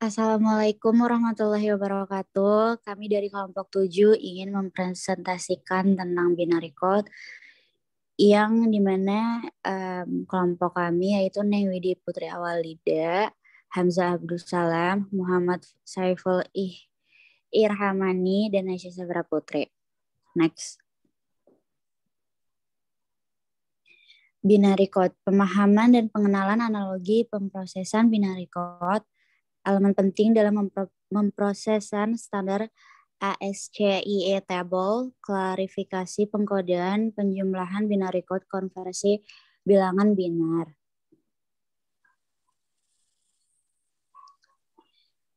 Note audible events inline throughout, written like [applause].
Assalamualaikum warahmatullahi wabarakatuh. Kami dari kelompok 7 ingin mempresentasikan tentang binary code yang dimana um, kelompok kami yaitu Newidi Putri Awalida, Hamzah Abdul Salam, Muhammad Saiful Ih, Irhamani, dan Aisyah Sabra Putri. Next. Binary code, pemahaman dan pengenalan analogi pemprosesan binary code elemen penting dalam mempro memprosesan standar ASCII e table, klarifikasi pengkodean, penjumlahan binary code, konversi bilangan binar.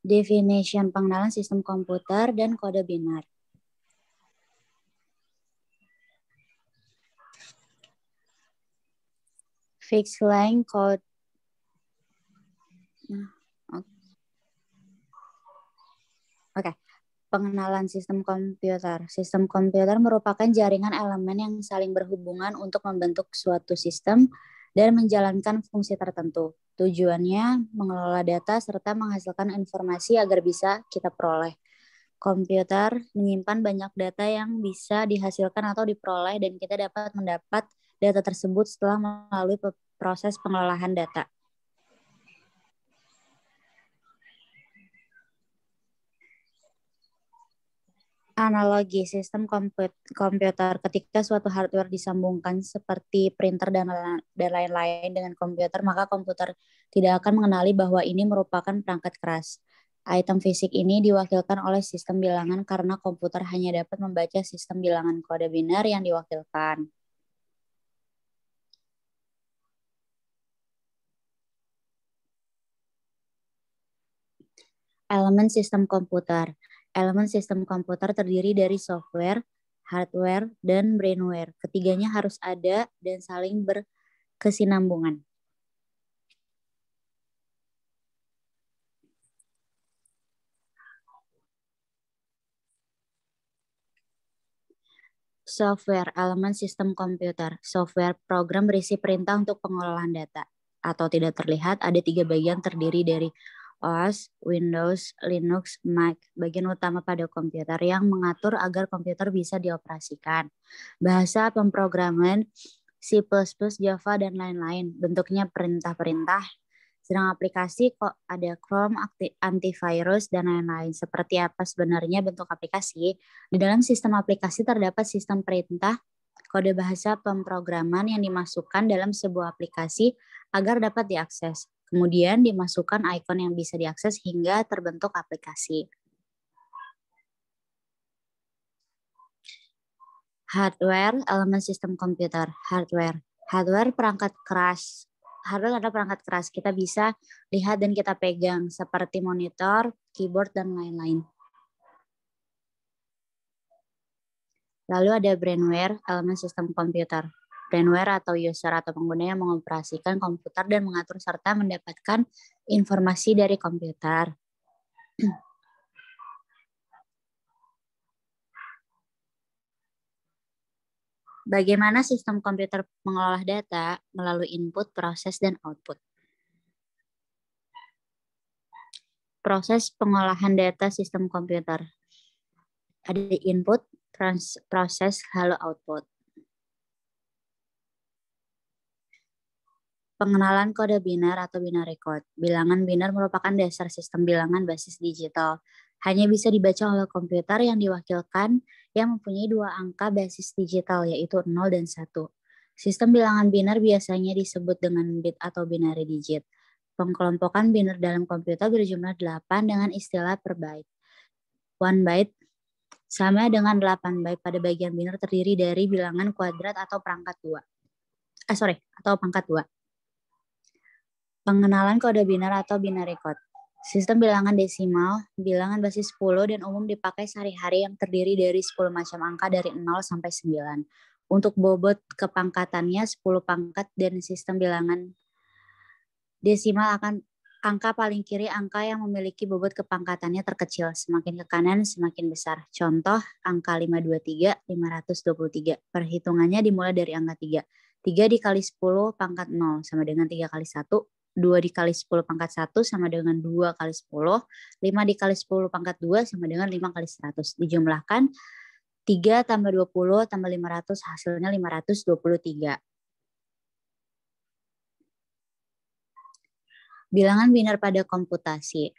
Definition pengenalan sistem komputer dan kode binar. Fixed length code Oke. Okay. Pengenalan sistem komputer. Sistem komputer merupakan jaringan elemen yang saling berhubungan untuk membentuk suatu sistem dan menjalankan fungsi tertentu. Tujuannya mengelola data serta menghasilkan informasi agar bisa kita peroleh. Komputer menyimpan banyak data yang bisa dihasilkan atau diperoleh dan kita dapat mendapat data tersebut setelah melalui proses pengelolaan data. analogi sistem komputer ketika suatu hardware disambungkan seperti printer dan dan lain-lain dengan komputer maka komputer tidak akan mengenali bahwa ini merupakan perangkat keras. Item fisik ini diwakilkan oleh sistem bilangan karena komputer hanya dapat membaca sistem bilangan kode biner yang diwakilkan. Elemen sistem komputer Elemen sistem komputer terdiri dari software, hardware, dan brainware. Ketiganya harus ada dan saling berkesinambungan. software elemen sistem komputer. Software program berisi perintah untuk pengelolaan data atau tidak terlihat ada tiga bagian terdiri dari OS, Windows, Linux, Mac, bagian utama pada komputer yang mengatur agar komputer bisa dioperasikan. Bahasa pemrograman C++, Java, dan lain-lain. Bentuknya perintah-perintah. Sedang aplikasi kok ada Chrome, antivirus, dan lain-lain. Seperti apa sebenarnya bentuk aplikasi? Di dalam sistem aplikasi terdapat sistem perintah, kode bahasa pemrograman yang dimasukkan dalam sebuah aplikasi agar dapat diakses. Kemudian dimasukkan icon yang bisa diakses hingga terbentuk aplikasi. Hardware, elemen sistem komputer, hardware. Hardware perangkat keras. Hardware ada perangkat keras. Kita bisa lihat dan kita pegang seperti monitor, keyboard, dan lain-lain. Lalu ada brandware elemen sistem komputer. Brandware atau user atau pengguna yang mengoperasikan komputer dan mengatur serta mendapatkan informasi dari komputer. [clears throat] Bagaimana sistem komputer mengelola data melalui input, proses, dan output? Proses pengolahan data sistem komputer. Ada input, proses, lalu output. Pengenalan kode binar atau binary code. Bilangan binar merupakan dasar sistem bilangan basis digital. Hanya bisa dibaca oleh komputer yang diwakilkan yang mempunyai dua angka basis digital yaitu 0 dan 1. Sistem bilangan binar biasanya disebut dengan bit atau binary digit. Pengkelompokan binar dalam komputer berjumlah 8 dengan istilah per byte. One byte sama dengan 8 byte pada bagian binar terdiri dari bilangan kuadrat atau perangkat 2. Eh sorry, atau pangkat 2 pengenalan kode binar atau binary code. Sistem bilangan desimal, bilangan basis 10 dan umum dipakai sehari-hari yang terdiri dari 10 macam angka dari 0 sampai 9. Untuk bobot kepangkatannya 10 pangkat dan sistem bilangan desimal akan angka paling kiri angka yang memiliki bobot kepangkatannya terkecil, semakin ke kanan semakin besar. Contoh angka 523, 523. Perhitungannya dimulai dari angka 3. 3 dikali 10 pangkat 0 sama dengan 3 kali 1 2 dikali 10 pangkat 1 sama dengan 2 kali 10, 5 dikali 10 pangkat 2 sama dengan 5 kali 100. Dijumlahkan 3 tambah 20 tambah 500 hasilnya 523. Bilangan biner pada komputasi.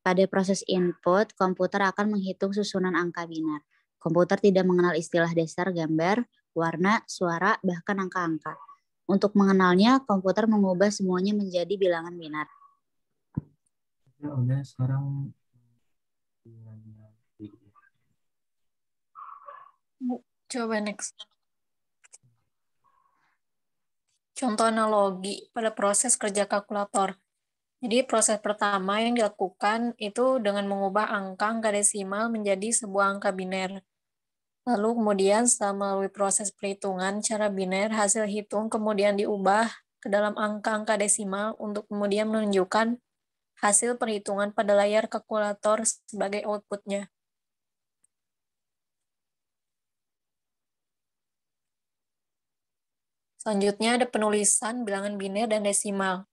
Pada proses input, komputer akan menghitung susunan angka biner. Komputer tidak mengenal istilah dasar gambar, warna, suara, bahkan angka-angka untuk mengenalnya, komputer mengubah semuanya menjadi bilangan binar. Ya, oke, sekarang Coba next. Contoh analogi pada proses kerja kalkulator. Jadi proses pertama yang dilakukan itu dengan mengubah angka angka desimal menjadi sebuah angka biner. Lalu kemudian setelah melalui proses perhitungan cara biner, hasil hitung kemudian diubah ke dalam angka-angka desimal untuk kemudian menunjukkan hasil perhitungan pada layar kalkulator sebagai outputnya. Selanjutnya ada penulisan bilangan biner dan desimal.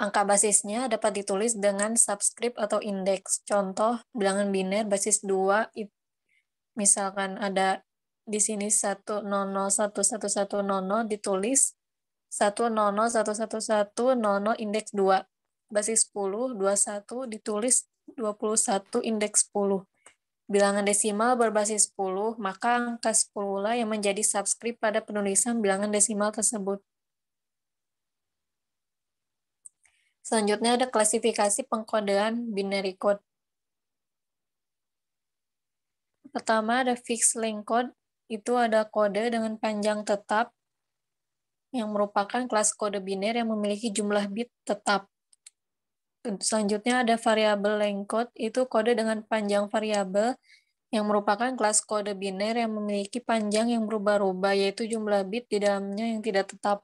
Angka basisnya dapat ditulis dengan subscript atau indeks. Contoh, bilangan biner basis 2 itu misalkan ada di sini satu satu satu satu 1001110 ditulis satu satu satu satu 1001110 indeks 2 basis 10 21 ditulis 21 indeks 10 bilangan desimal berbasis 10 maka angka 10 lah yang menjadi subscript pada penulisan bilangan desimal tersebut Selanjutnya ada klasifikasi pengkodean binary code. Pertama ada fixed length code, itu ada kode dengan panjang tetap yang merupakan kelas kode biner yang memiliki jumlah bit tetap. Selanjutnya ada variable length code, itu kode dengan panjang variabel yang merupakan kelas kode biner yang memiliki panjang yang berubah-ubah, yaitu jumlah bit di dalamnya yang tidak tetap.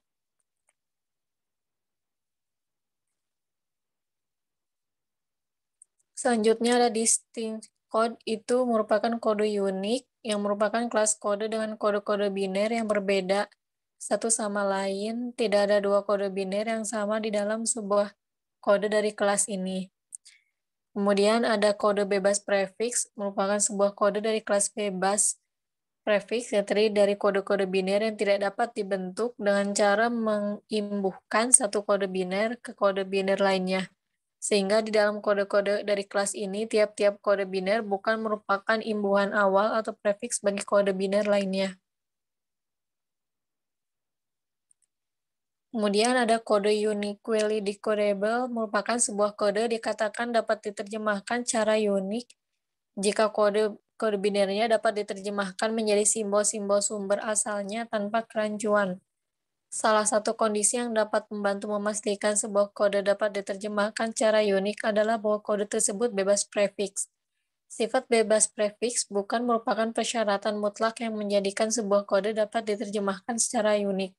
Selanjutnya ada distinct Kode itu merupakan kode unik yang merupakan kelas kode dengan kode-kode biner yang berbeda satu sama lain. Tidak ada dua kode biner yang sama di dalam sebuah kode dari kelas ini. Kemudian ada kode bebas prefix, merupakan sebuah kode dari kelas bebas prefix, yang terdiri dari kode-kode biner yang tidak dapat dibentuk dengan cara mengimbuhkan satu kode biner ke kode biner lainnya. Sehingga di dalam kode-kode dari kelas ini, tiap-tiap kode biner bukan merupakan imbuhan awal atau prefix bagi kode biner lainnya. Kemudian ada kode uniquely decodable, merupakan sebuah kode dikatakan dapat diterjemahkan secara unik jika kode kode binernya dapat diterjemahkan menjadi simbol-simbol sumber asalnya tanpa kerancuan. Salah satu kondisi yang dapat membantu memastikan sebuah kode dapat diterjemahkan secara unik adalah bahwa kode tersebut bebas prefix. Sifat bebas prefix bukan merupakan persyaratan mutlak yang menjadikan sebuah kode dapat diterjemahkan secara unik.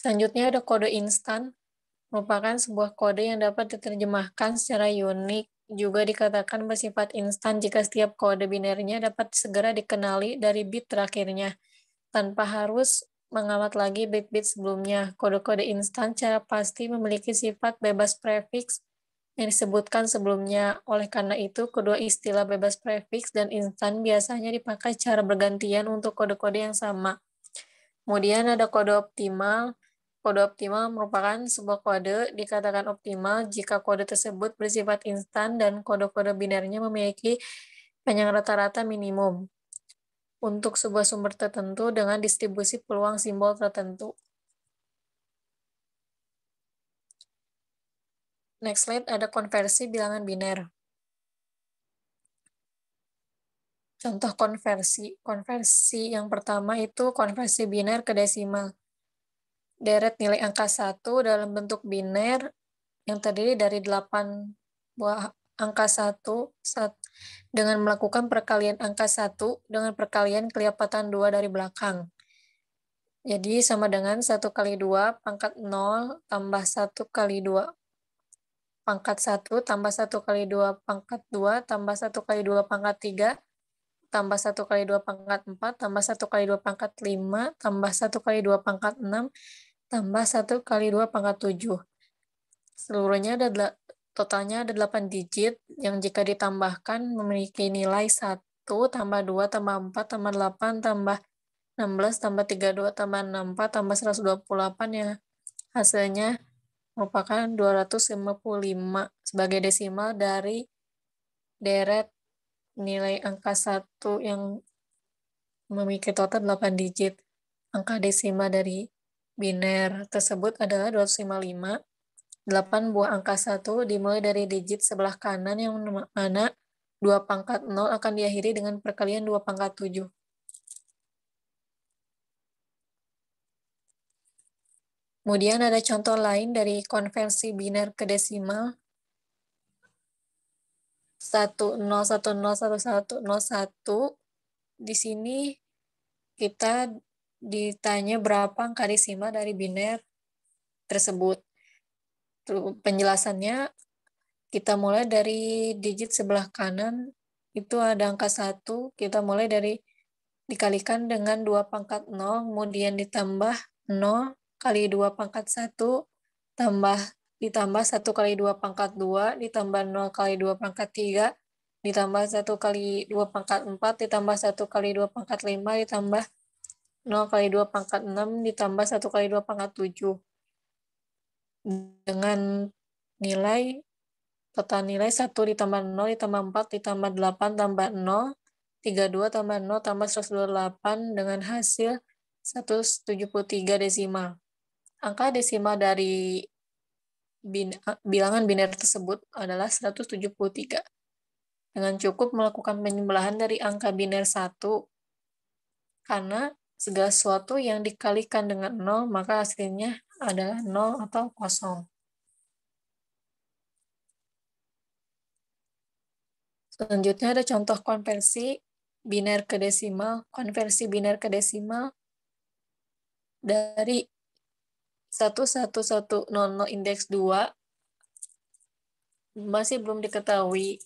Selanjutnya ada kode instan, merupakan sebuah kode yang dapat diterjemahkan secara unik juga dikatakan bersifat instan jika setiap kode binernya dapat segera dikenali dari bit terakhirnya, tanpa harus mengamat lagi bit-bit sebelumnya. Kode-kode instan secara pasti memiliki sifat bebas prefix yang disebutkan sebelumnya. Oleh karena itu, kedua istilah bebas prefix dan instan biasanya dipakai secara bergantian untuk kode-kode yang sama. Kemudian ada kode optimal, Kode optimal merupakan sebuah kode dikatakan optimal jika kode tersebut bersifat instan dan kode-kode binernya memiliki panjang rata-rata minimum untuk sebuah sumber tertentu dengan distribusi peluang simbol tertentu. Next slide ada konversi bilangan biner. Contoh konversi. Konversi yang pertama itu konversi biner ke desimal deret nilai angka 1 dalam bentuk biner yang terdiri dari 8 buah angka 1 dengan melakukan perkalian angka 1 dengan perkalian kelipatan 2 dari belakang. Jadi sama dengan 1 kali 2 pangkat 0 tambah 1 kali 2 pangkat 1 tambah 1 kali 2 pangkat 2 tambah 1 kali 2 pangkat 3 tambah 1 kali 2 pangkat 4, tambah 1 kali 2 pangkat 5, tambah 1 kali 2 pangkat 6, tambah 1 kali 2 pangkat 7. Seluruhnya ada totalnya ada 8 digit yang jika ditambahkan memiliki nilai 1 tambah 2 tambah 4 tambah 8 tambah 16 tambah 32 tambah 64 tambah 128 ya hasilnya merupakan 255 sebagai desimal dari deret nilai angka 1 yang memiliki total 8 digit. Angka desimal dari biner tersebut adalah 255. 8 buah angka 1 dimulai dari digit sebelah kanan yang mana 2 pangkat 0 akan diakhiri dengan perkalian 2 pangkat 7. Kemudian ada contoh lain dari konversi biner ke desimal. 10101101. Di sini kita ditanya berapa angka desimal dari biner tersebut. Penjelasannya kita mulai dari digit sebelah kanan itu ada angka 1, kita mulai dari dikalikan dengan 2 pangkat 0, kemudian ditambah 0 kali 2 pangkat 1, tambah ditambah 1 kali 2 pangkat 2, ditambah 0 kali 2 pangkat 3, ditambah 1 kali 2 pangkat 4, ditambah 1 kali 2 pangkat 5, ditambah 0 kali 2 pangkat 6 ditambah 1 kali 2 pangkat 7 dengan nilai total nilai 1 ditambah 0 ditambah 4 ditambah 8 tambah 0 32 tambah 0 tambah 128 dengan hasil 173 desima. Angka desima dari bin, bilangan biner tersebut adalah 173. Dengan cukup melakukan penyembelahan dari angka biner 1 karena segala sesuatu yang dikalikan dengan 0, maka hasilnya adalah 0 atau kosong. Selanjutnya ada contoh konversi biner ke desimal. Konversi biner ke desimal dari 11100 indeks 2 masih belum diketahui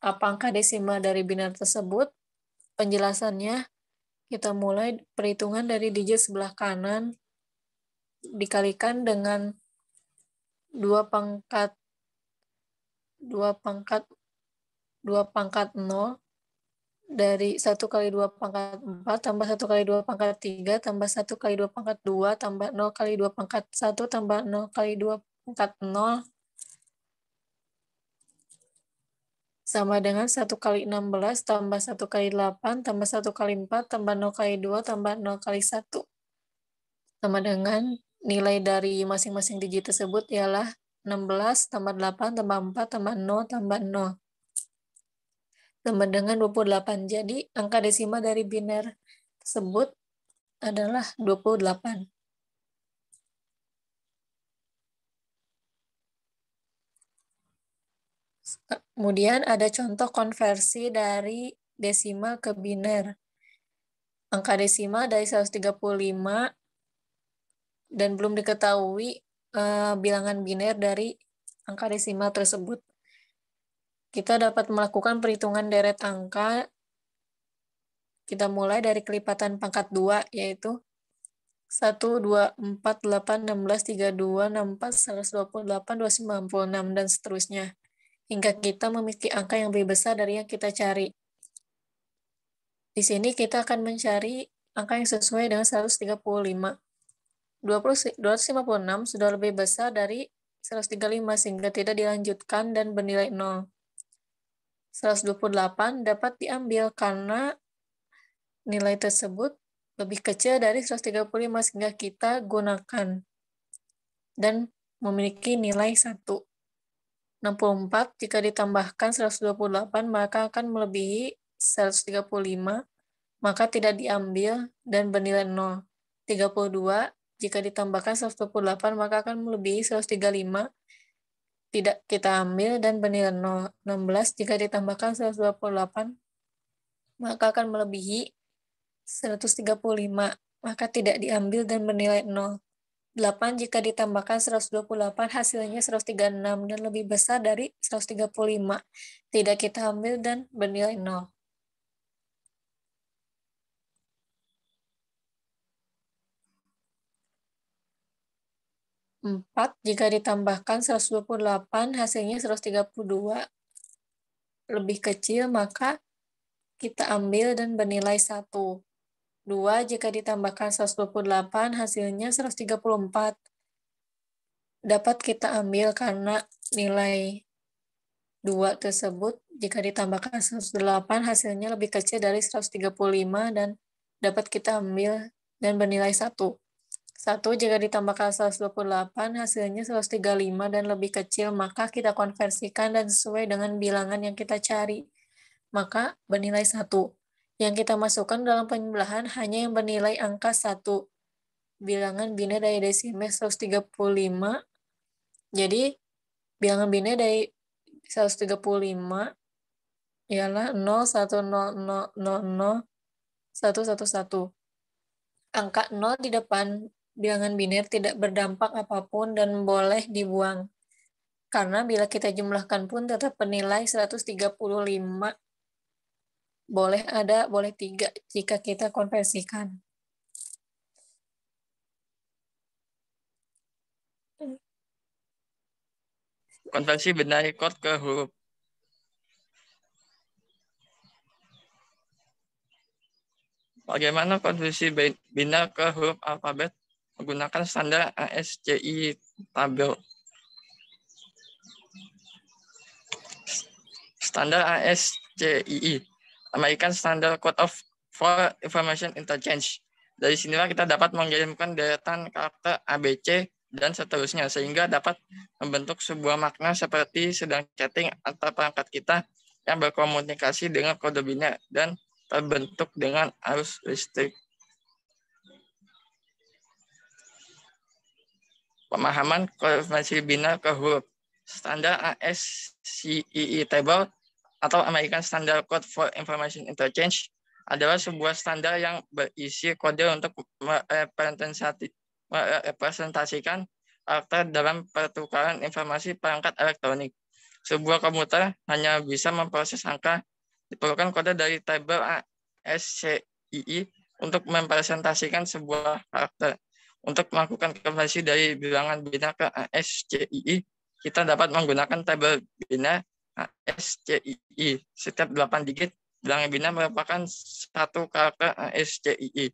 apa angka desimal dari biner tersebut. Penjelasannya kita mulai perhitungan dari digit sebelah kanan dikalikan dengan dua pangkat dua pangkat dua pangkat nol dari satu kali dua pangkat empat tambah satu kali dua pangkat tiga tambah satu kali dua pangkat dua tambah nol kali dua pangkat satu tambah nol kali dua pangkat nol sama dengan 1 kali 16 tambah 1 kali 8 tambah 1 kali 4 tambah 0 kali 2 tambah 0 kali 1. Sama dengan nilai dari masing-masing digit tersebut ialah 16 tambah 8 tambah 4 tambah 0 tambah 0. Sama dengan 28. Jadi angka desima dari biner tersebut adalah 28. Kemudian ada contoh konversi dari desimal ke biner. Angka desimal dari 135 dan belum diketahui uh, bilangan biner dari angka desimal tersebut. Kita dapat melakukan perhitungan deret angka. Kita mulai dari kelipatan pangkat 2, yaitu 1, 2, 4, 8, 16, 32, 64, 128, 296, dan seterusnya hingga kita memiliki angka yang lebih besar dari yang kita cari. Di sini kita akan mencari angka yang sesuai dengan 135. 20, 256 sudah lebih besar dari 135 sehingga tidak dilanjutkan dan bernilai 0. 128 dapat diambil karena nilai tersebut lebih kecil dari 135 sehingga kita gunakan dan memiliki nilai 1. 64 jika ditambahkan 128 maka akan melebihi 135 maka tidak diambil dan bernilai 0. 32 jika ditambahkan 128 maka akan melebihi 135 tidak kita ambil dan bernilai 0. 16 jika ditambahkan 128 maka akan melebihi 135 maka tidak diambil dan bernilai 0. 8 jika ditambahkan 128 hasilnya 136 dan lebih besar dari 135. Tidak kita ambil dan bernilai 0. Empat, jika ditambahkan 128, hasilnya 132 lebih kecil, maka kita ambil dan bernilai satu. 2 jika ditambahkan 128 hasilnya 134 dapat kita ambil karena nilai 2 tersebut jika ditambahkan 108 hasilnya lebih kecil dari 135 dan dapat kita ambil dan bernilai 1. 1 jika ditambahkan 128 hasilnya 135 dan lebih kecil maka kita konversikan dan sesuai dengan bilangan yang kita cari maka bernilai 1. Yang kita masukkan dalam penjumlahan hanya yang bernilai angka 1. Bilangan binar dari desimal 135. Jadi, bilangan binar dari 135 ialah 0, 1, 0, 0, 0, 0, 1, 1, 1. Angka 0 di depan bilangan biner tidak berdampak apapun dan boleh dibuang. Karena bila kita jumlahkan pun tetap penilai 135 boleh ada, boleh tiga jika kita konversikan. Konversi benda ekor ke huruf Bagaimana konversi bina ke huruf alfabet menggunakan standar ASCII tabel? Standar ASCII American Standard Code of for Information Interchange. Dari sinilah kita dapat mengirimkan deretan karakter ABC dan seterusnya sehingga dapat membentuk sebuah makna seperti sedang chatting antar perangkat kita yang berkomunikasi dengan kode biner dan terbentuk dengan arus listrik. Pemahaman konvensi biner ke huruf standar ASCII table atau American Standard Code for Information Interchange adalah sebuah standar yang berisi kode untuk merepresentasikan karakter dalam pertukaran informasi perangkat elektronik. Sebuah komputer hanya bisa memproses angka diperlukan kode dari tabel ASCII untuk mempresentasikan sebuah karakter. Untuk melakukan konversi dari bilangan bina ke ASCII, kita dapat menggunakan tabel bina ASCII. Setiap 8 digit, bilangan bina merupakan satu karakter ASCII.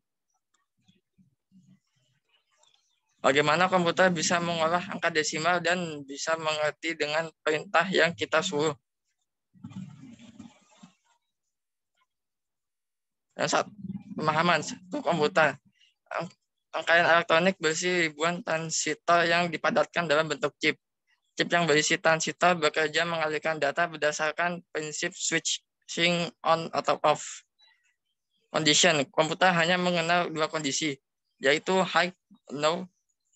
Bagaimana komputer bisa mengolah angka desimal dan bisa mengerti dengan perintah yang kita suruh. Dan saat pemahaman satu komputer, angkaian elektronik bersih ribuan transitor yang dipadatkan dalam bentuk chip. Chip yang berisi transistor bekerja mengalihkan data berdasarkan prinsip switching on atau off. Condition, komputer hanya mengenal dua kondisi, yaitu high, no,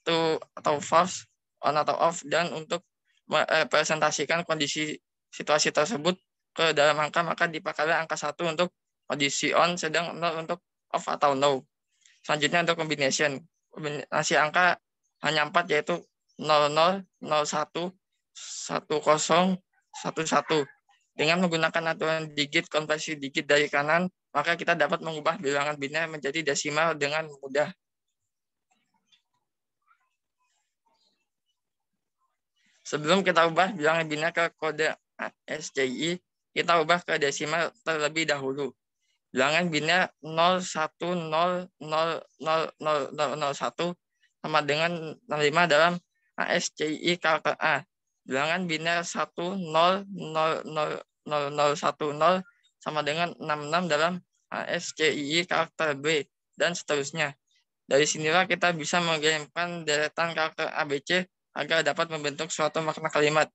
to atau false, on atau off, dan untuk merepresentasikan kondisi situasi tersebut ke dalam angka, maka dipakai angka satu untuk kondisi on, sedang nol untuk off atau no. Selanjutnya untuk combination. Kombinasi angka hanya empat yaitu 00 Dengan menggunakan aturan digit konversi digit dari kanan, maka kita dapat mengubah bilangan biner menjadi desimal dengan mudah. Sebelum kita ubah bilangan biner ke kode SCI, kita ubah ke desimal terlebih dahulu. Bilangan biner 0100001 sama dengan 5 dalam ASCI A bilangan biner 0 sama dengan 66 dalam ASCII karakter B dan seterusnya. Dari sinilah kita bisa mengirimkan deretan karakter ABC agar dapat membentuk suatu makna kalimat.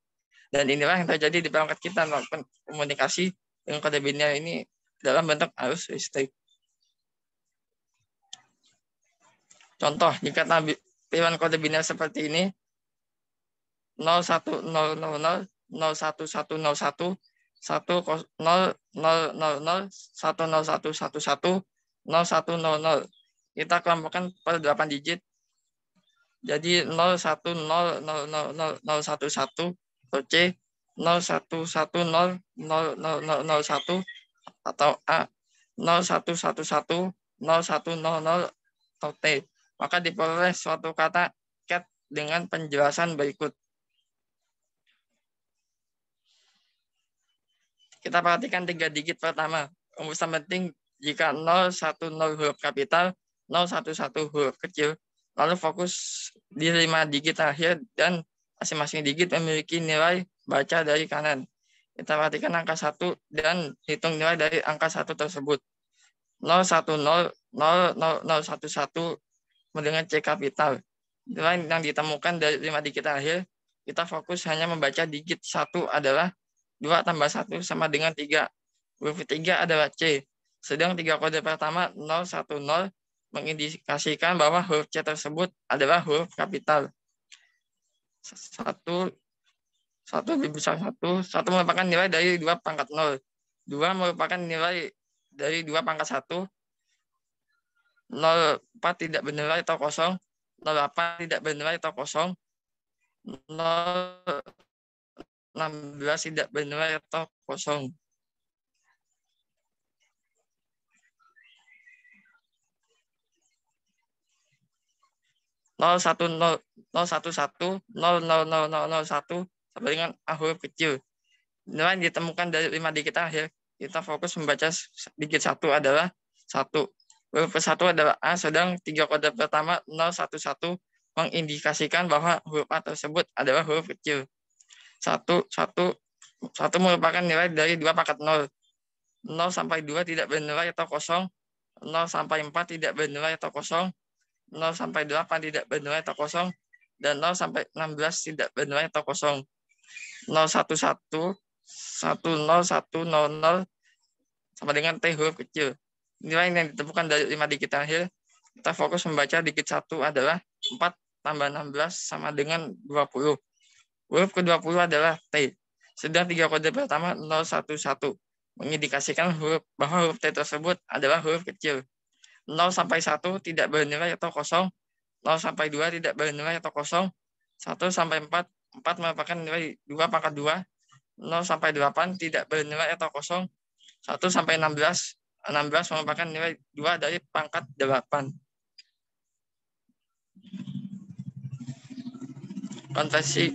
Dan inilah yang terjadi di perangkat kita melakukan komunikasi dengan kode biner ini dalam bentuk arus listrik. Contoh, jika tampilan kode biner seperti ini, 01000 kita kelompokkan per 8 digit jadi 01000011 atau C 01100001 atau A 0111 0100 atau T maka diperoleh suatu kata cat dengan penjelasan berikut Kita perhatikan tiga digit pertama. Rumusan penting jika 010 huruf kapital, 011 huruf kecil, lalu fokus di lima digit terakhir dan masing-masing digit memiliki nilai baca dari kanan. Kita perhatikan angka 1 dan hitung nilai dari angka 1 tersebut. 010 00011 dengan C kapital. Nilai yang ditemukan dari lima digit terakhir, kita fokus hanya membaca digit 1 adalah 2 tambah 1 sama dengan 3. Huruf 3 adalah C. Sedang tiga kode pertama 0, 1, 0 mengindikasikan bahwa huruf C tersebut adalah huruf kapital. 1, 1 lebih besar 1. 1 merupakan nilai dari 2 pangkat 0. 2 merupakan nilai dari 2 pangkat 1. 0, 4 tidak bernilai atau kosong. 0, 8 tidak bernilai atau kosong. 0, 16 tidak benar atau kosong. nol satu nol satu satu nol nol nol nol nol satu sampai dengan huruf kecil. Nilai yang ditemukan dari lima digit akhir, kita fokus membaca digit satu adalah satu. Huruf satu adalah A, sedang tiga kode pertama nol satu satu mengindikasikan bahwa huruf A tersebut adalah huruf kecil satu satu satu merupakan nilai dari dua paket nol. nol sampai dua tidak bernilai atau kosong, nol sampai empat tidak bernilai atau kosong, nol sampai delapan tidak bernilai atau kosong, dan nol sampai enam belas tidak bernilai atau kosong. nol satu satu satu nol satu nol nol sama dengan T huruf kecil. Nilai yang ditemukan dari lima digit terakhir kita fokus membaca digit satu adalah empat tambah enam belas sama dengan dua puluh Huruf ke-20 adalah T. Sudah tiga kode pertama 011 mengindikasikan huruf bahwa huruf T tersebut adalah huruf kecil. 0 sampai 1 tidak bernilai atau kosong. 0 sampai 2 tidak bernilai atau kosong. 1 sampai 4, 4 merupakan nilai 2 pangkat 2. 0 sampai 8 tidak bernilai atau kosong. 1 sampai 16, 16 merupakan nilai 2 dari pangkat 8. Konversi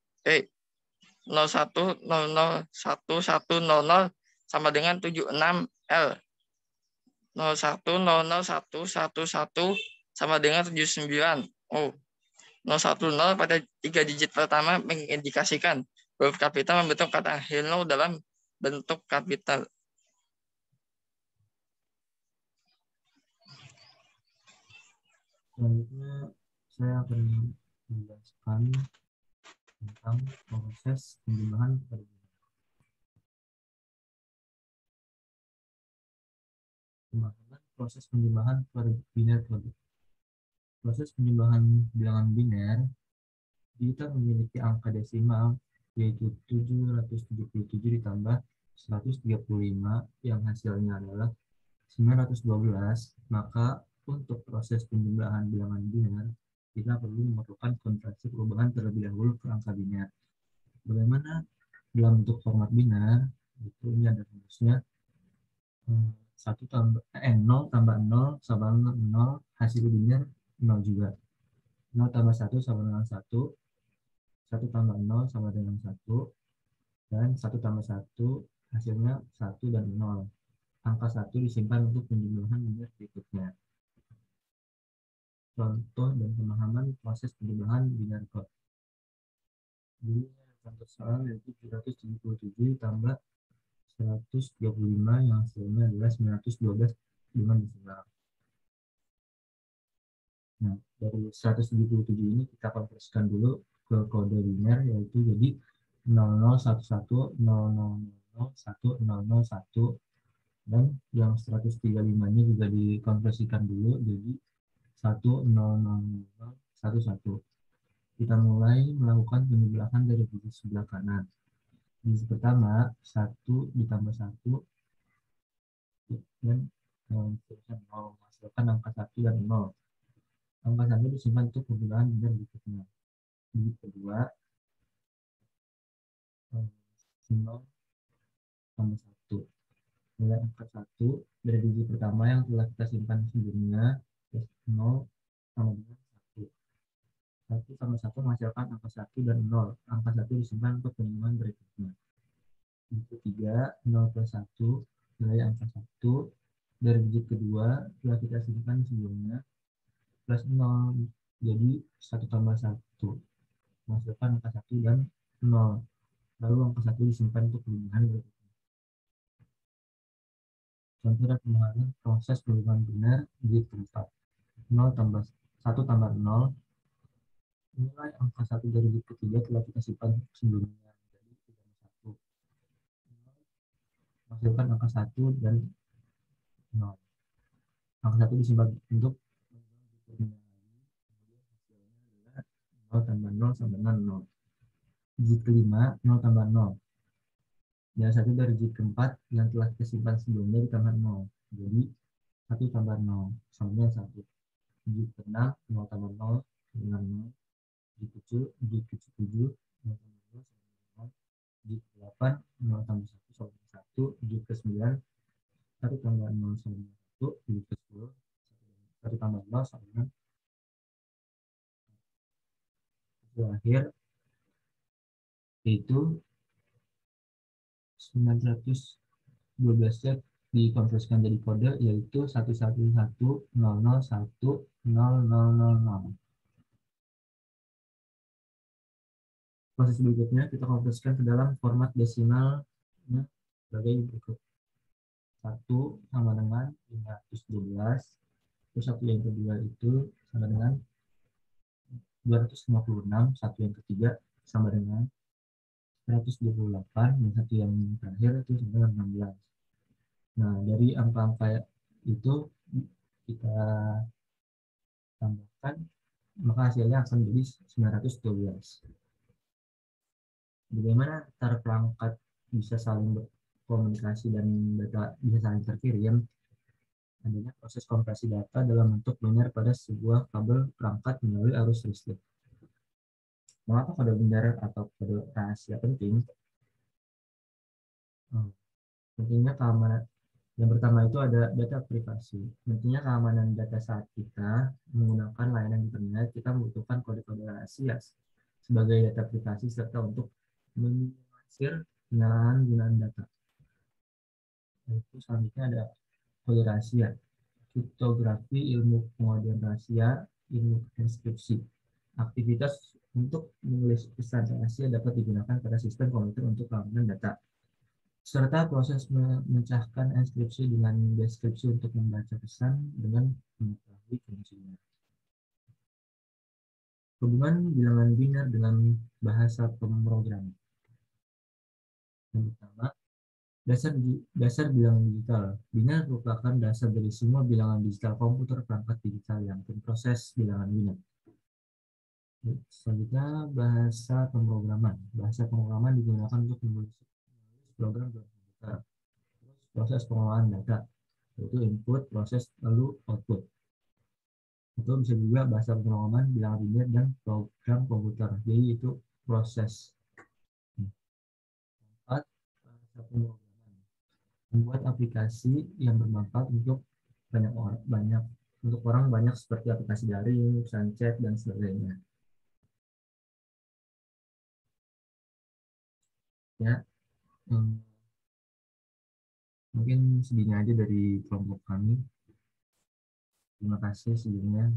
eh 00 sama dengan 76L. 0100111 sama dengan 79. Oh. 010 pada tiga digit pertama mengindikasikan huruf kapital membentuk kata hello dalam bentuk kapital. Selanjutnya saya akan menjelaskan tentang proses penjumlahan kepada Penyembahan proses penjumlahan per biner produk. Proses penjumlahan bilangan biner kita memiliki angka desimal yaitu 777 ditambah 135 yang hasilnya adalah 912 maka untuk proses penjumlahan bilangan biner kita perlu melakukan konversi perubahan terlebih dahulu ke angka biner. Bagaimana dalam bentuk format biner, itu ini ada rumusnya, 1 eh, tambah, eh, 0 tambah 0 sama 0, hasil biner 0 juga. 0 tambah 1 sama dengan 1, 1 tambah 0 sama dengan 1, dan 1 tambah 1 hasilnya 1 dan 0. Angka 1 disimpan untuk penjumlahan biner berikutnya contoh dan pemahaman proses perubahan binary code. Ini contoh soal yaitu 777 tambah 135 yang hasilnya adalah 912 dengan misalnya. Nah, dari 177 ini kita konversikan dulu ke kode biner yaitu jadi 0011 0001 dan yang 135 nya juga dikonversikan dulu jadi 100011. Kita mulai melakukan penyebelahan dari biji sebelah kanan. Biji pertama 1 ditambah 1 dan eh, menghasilkan 0 menghasilkan angka 1 dan 0. Angka 1 disimpan untuk pembelahan dan berikutnya. Biji kedua 0 eh, tambah 1. Nilai angka 1 dari biji pertama yang telah kita simpan sebelumnya 0 sama dengan 1. 1 sama 1 menghasilkan angka 1 dan 0. Angka 1 disimpan untuk penemuan berikutnya. Itu 3, 0 plus 1 nilai angka 1 dari digit kedua telah kita simpan sebelumnya plus 0 jadi 1 tambah 1 menghasilkan angka 1 dan 0 lalu angka 1 disimpan untuk perubahan berikutnya. Contoh dan proses perubahan benar di tempat. 0 tambah 1 tambah 0, nilai angka 1 dari bit ketiga telah kita simpan sebelumnya. Jadi, 31. Masukkan angka 1 dan 0. Angka 1 disimpan untuk kemudian 0 tambah 0 sama dengan 0. bit kelima, 0 tambah 0. Dan 1 dari bit keempat yang telah kita simpan sebelumnya ditambah 0. Jadi, 1 tambah 0 sama dengan 1. G rendah 0 tambah 0 dengan 0, G kecil, G kecil 7, 0 tambah 0 sama 0, G ke 8, tambah 1 sama 1, G ke 9, 1 tambah 0 sama 1, G ke 10, 1 tambah 0 sama terakhir yaitu 912 set dikonversikan jadi kode yaitu 111001000000. Proses berikutnya kita konversikan ke dalam format desimal sebagai berikut. 1 sama dengan 512, terus satu yang kedua itu sama dengan 256, satu yang ketiga sama dengan 128, dan satu yang terakhir itu sama dengan 16. Nah, dari angka-angka itu kita tambahkan, maka hasilnya akan menjadi 912. Bagaimana cara perangkat bisa saling berkomunikasi dan data bisa saling terkirim? Adanya proses kompresi data dalam bentuk linear pada sebuah kabel perangkat melalui arus listrik. Mengapa kode bundar atau kode rahasia penting? Hmm. Pentingnya keamanan yang pertama itu ada data privasi. Intinya keamanan data saat kita menggunakan layanan internet, kita membutuhkan kode-kode rahasia sebagai data privasi serta untuk meminimalisir penyalahgunaan data. Itu selanjutnya ada kode rahasia, kriptografi, ilmu pengodian rahasia, ilmu transkripsi. Aktivitas untuk menulis pesan rahasia dapat digunakan pada sistem komputer untuk keamanan data serta proses memecahkan inskripsi dengan deskripsi untuk membaca pesan dengan mengetahui fungsinya. Hubungan bilangan biner dengan bahasa pemrograman. Yang pertama, dasar dasar bilangan digital. Biner merupakan dasar dari semua bilangan digital komputer perangkat digital yang memproses bilangan biner. Selanjutnya, bahasa pemrograman. Bahasa pemrograman digunakan untuk menulis program komputer, Terus proses pengolahan data, yaitu input, proses, lalu output. Itu bisa juga bahasa pengalaman bilangan biner, dan program komputer. Jadi itu proses. Empat, Membuat aplikasi yang bermanfaat untuk banyak orang, banyak untuk orang banyak seperti aplikasi daring, pesan chat, dan sebagainya. Ya, Hmm. Mungkin sedihnya aja dari kelompok kami. Terima kasih sebelumnya.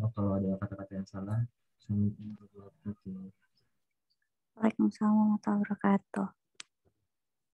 Oh, kalau ada kata-kata yang salah. saya minta maaf. Waalaikumsalam warahmatullahi wabarakatuh.